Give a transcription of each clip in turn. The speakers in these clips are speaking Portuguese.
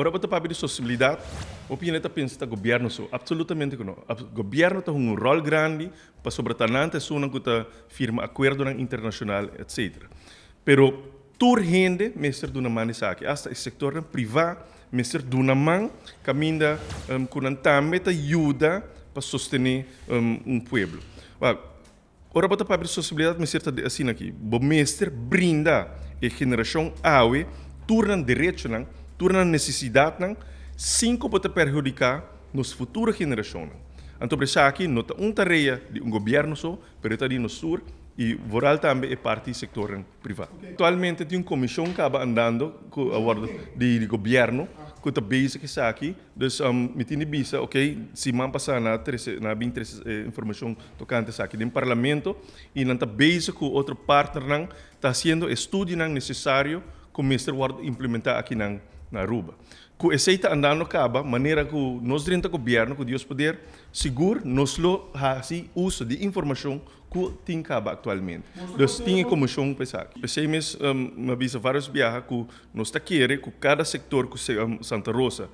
Ora pa tapabi de sostenibilidade, o Pineta pensa que o governo sou absolutamente que não. O governo tem um rol grande para sobretanante sou não que firma acordo internacional, etc. Pero tur hende meser duna mani saki. Asta o setor privado meser duna man caminda um, ehm, com ta ajuda para sostener um, ehm, um pueblo. Ora para tapabi de sostenibilidade meser de assim aqui. O mestre brinda a geração AUE turna direito não torna a necessidade não, cinco para te perjudicar nos futuras gerações. Então, por isso aqui, não é uma tarefa de um governo só, mas está no sul e Voral também é parte do setor privado. Okay. Atualmente tem uma comissão que acaba andando com a de, de governo, base que está aqui, então um, me tem visa, ok, se man passar na, na 23 eh, informação tocante aqui um parlamento e não está base com outro partner, está fazendo estudo necessário que o ministro implementar aqui na na Aruba. Ku está andando caba maneira que nós dentro do governo, que Deus poder, seguro nós lo uso de informação que tem caba atualmente. Nós como comissão pesar. Pensei mes um, me avisa vários viaja que nós queremos que cada setor que um, Santa Rosa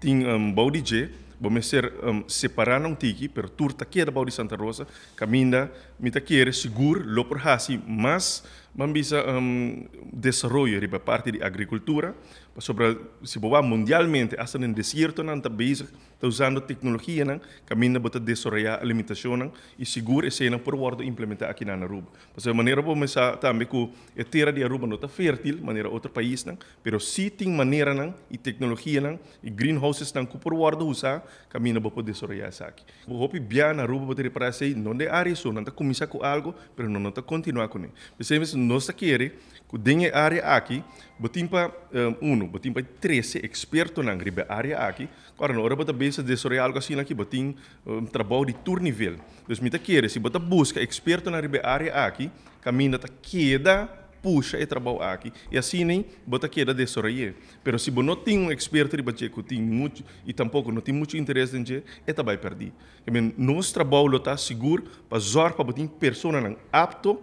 tem um bom DJ, vamos ser um, separar não tiki, per turta queira bom de Santa Rosa, caminha mitä kere sigur lopor hasi mas man bisa um, desarrollo riba parte de agricultura sobre se boba mundialmente hasta en desierto nan ta bezig ta usando tecnologia nan caminho bota desarrollar alimentação nan e sigur e sena por wordo implementar aqui na Aruba porque maneira bo mesa também ku a terra de Aruba não tá fértil maneira outro país nan pero si ting maneira nan e tecnologia nan e greenhouses nan ku por wordo usa caminho bo poder desarrollar aqui bo hopi bia na Aruba bota reparar sei não de área so nan ta começar com algo, mas não está continuar com ele. Percebes? Nós queremos que dengue área aqui, botimpa um, eh, uno, botimpa três, experto na gribe área aqui. Agora, na hora bota pensa de sobre algo assim aqui, botim um trabalho de turnível. Então, me tá querer, se bota busca experto na gribe área aqui, caminha tá queda puxa e trabalho aqui. E assim nem bota era de sorrir. Pero se você não tem um experto de bater que tem muito e tampouco não tem muito interesse em você, é perder. perdi. Porque nosso trabalho está seguro para zor para botar pessoa não apto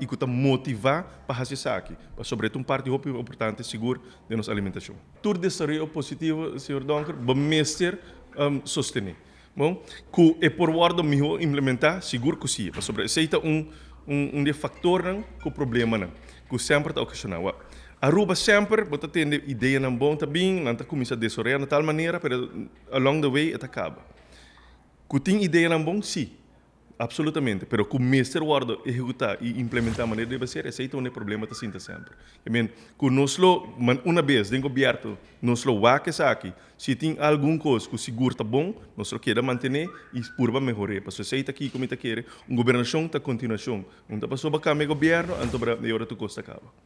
e que está motivar para fazer isso aqui, para sobretudo um parte roupa importante seguro de nossa alimentação. Tudo de sorrir é positivo, senhor Donker, para mestre um, sostener. Bom, que é por ordem melhor implementar, seguro que sim. Para sobre aceita um um, um factor não, com o problema não, que sempre está ocasionando. Arruba sempre, você tem ideia não bom também, não está começando a desorientar de tal maneira, mas along the way, está acaba. Que tem ideia não bom, sim. Absolutamente, pero com Mister Ward executar e implementar a maneira de fazer, esse é o problema que sinta sempre. Eu mean, nós, uma vez, dentro aberto, nós lo que aqui, se tem alguma coisa que o seguro está bom, nós lo queremos manter e curva melhorar. Para você aqui, como está querendo, uma governação está continuação. Não está passando para cá, meu governo, então para melhorar a costa acaba.